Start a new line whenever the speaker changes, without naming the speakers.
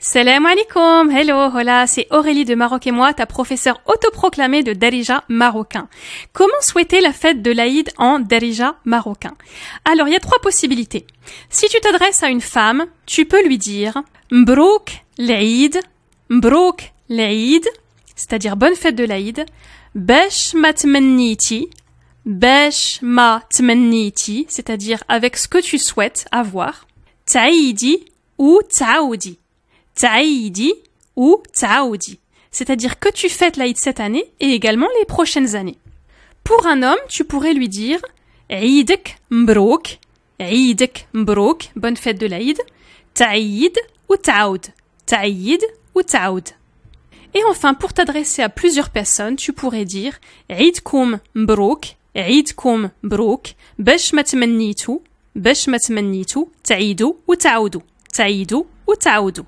Salam alaikum, hello, hola, c'est Aurélie de Maroc et moi, ta professeure autoproclamée de Darija marocain. Comment souhaiter la fête de l'Aïd en Darija marocain Alors, il y a trois possibilités. Si tu t'adresses à une femme, tu peux lui dire Mbrouk l'Aïd, Mbrouk l'Aïd, c'est-à-dire bonne fête de l'Aïd, Besh matmenniti, Besh matmenniti, c'est-à-dire avec ce que tu souhaites avoir, Taïdi ou Taoudi. Taïdi ou taoudi, C'est-à-dire que tu fêtes l'Aïd cette année et également les prochaines années. Pour un homme, tu pourrais lui dire Eidek Mbrok Eidek Mbrok bonne fête de l'Aïd, taïd ou Ta'oud, taïd ou Ta'oud. Et enfin, pour t'adresser à plusieurs personnes, tu pourrais dire Eidkoum Mbrok, Eidkoum Mbrok, Besh matmannitu, Besh matmannitu, Taïdou ou Ta'oudou, Ta'idou ou Ta'oudou.